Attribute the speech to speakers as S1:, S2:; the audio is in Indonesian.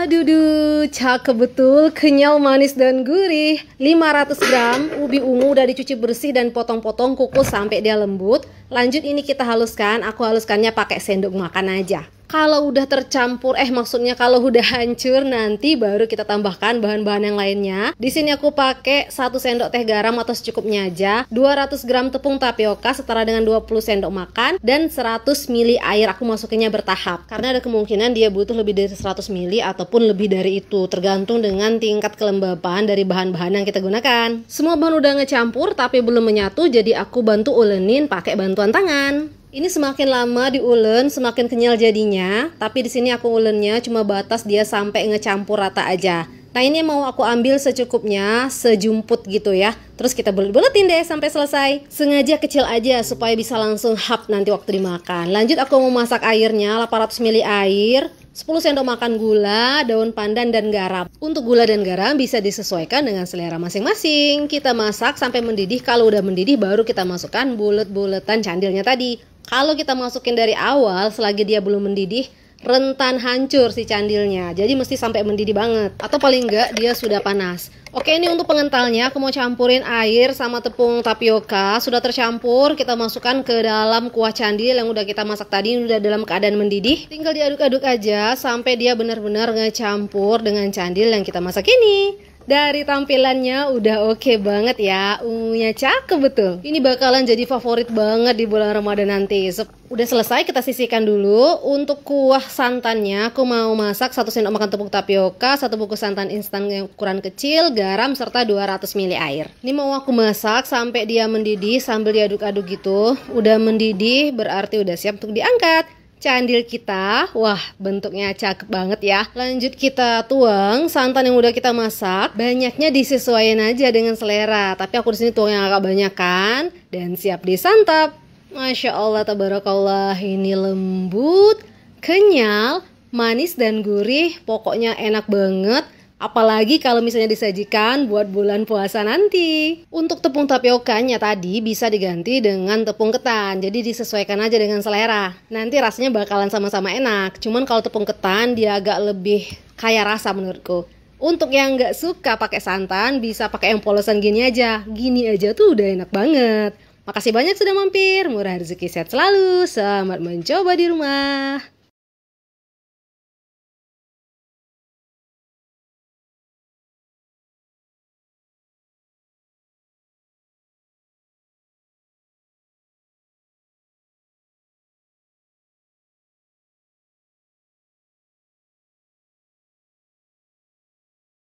S1: Aduh, duh, cakep betul, kenyal, manis, dan gurih 500 gram ubi ungu udah dicuci bersih dan potong-potong kukus sampai dia lembut Lanjut ini kita haluskan, aku haluskannya pakai sendok makan aja kalau udah tercampur eh maksudnya kalau udah hancur nanti baru kita tambahkan bahan-bahan yang lainnya di sini aku pakai 1 sendok teh garam atau secukupnya aja 200 gram tepung tapioka setara dengan 20 sendok makan dan 100 ml air aku masukinnya bertahap karena ada kemungkinan dia butuh lebih dari 100 ml ataupun lebih dari itu tergantung dengan tingkat kelembapan dari bahan-bahan yang kita gunakan semua bahan udah ngecampur tapi belum menyatu jadi aku bantu ulenin pakai bantuan tangan ini semakin lama diulen, semakin kenyal jadinya, tapi di sini aku ulennya cuma batas dia sampai ngecampur rata aja. Nah ini mau aku ambil secukupnya, sejumput gitu ya. Terus kita bulet-buletin deh sampai selesai. Sengaja kecil aja supaya bisa langsung hap nanti waktu dimakan. Lanjut aku mau masak airnya, 800 ml air, 10 sendok makan gula, daun pandan, dan garam. Untuk gula dan garam bisa disesuaikan dengan selera masing-masing. Kita masak sampai mendidih, kalau udah mendidih baru kita masukkan bulet-buletan candilnya tadi. Kalau kita masukin dari awal selagi dia belum mendidih, rentan hancur si candilnya. Jadi mesti sampai mendidih banget atau paling enggak dia sudah panas. Oke ini untuk pengentalnya aku mau campurin air sama tepung tapioka Sudah tercampur kita masukkan ke dalam kuah candil yang udah kita masak tadi Udah dalam keadaan mendidih Tinggal diaduk-aduk aja sampai dia benar-benar ngecampur dengan candil yang kita masak ini dari tampilannya udah oke okay banget ya Ungunya cakep betul Ini bakalan jadi favorit banget di bulan Ramadan nanti Udah selesai kita sisihkan dulu Untuk kuah santannya aku mau masak 1 sendok makan tepung tapioka 1 bungkus santan instan yang ukuran kecil garam serta 200 ml air. Ini mau aku masak sampai dia mendidih sambil diaduk-aduk gitu. Udah mendidih berarti udah siap untuk diangkat. Candil kita, wah bentuknya cakep banget ya Lanjut kita tuang santan yang udah kita masak Banyaknya disesuaikan aja dengan selera Tapi aku disini tuang yang agak banyak kan Dan siap disantap Masya Allah, tabarakallah Ini lembut, kenyal, manis dan gurih Pokoknya enak banget Apalagi kalau misalnya disajikan buat bulan puasa nanti. Untuk tepung tapiokanya tadi bisa diganti dengan tepung ketan, jadi disesuaikan aja dengan selera. Nanti rasanya bakalan sama-sama enak, cuman kalau tepung ketan dia agak lebih kaya rasa menurutku. Untuk yang nggak suka pakai santan, bisa pakai yang polosan gini aja. Gini aja tuh udah enak banget. Makasih banyak sudah mampir, murah rezeki sehat selalu, selamat mencoba di rumah.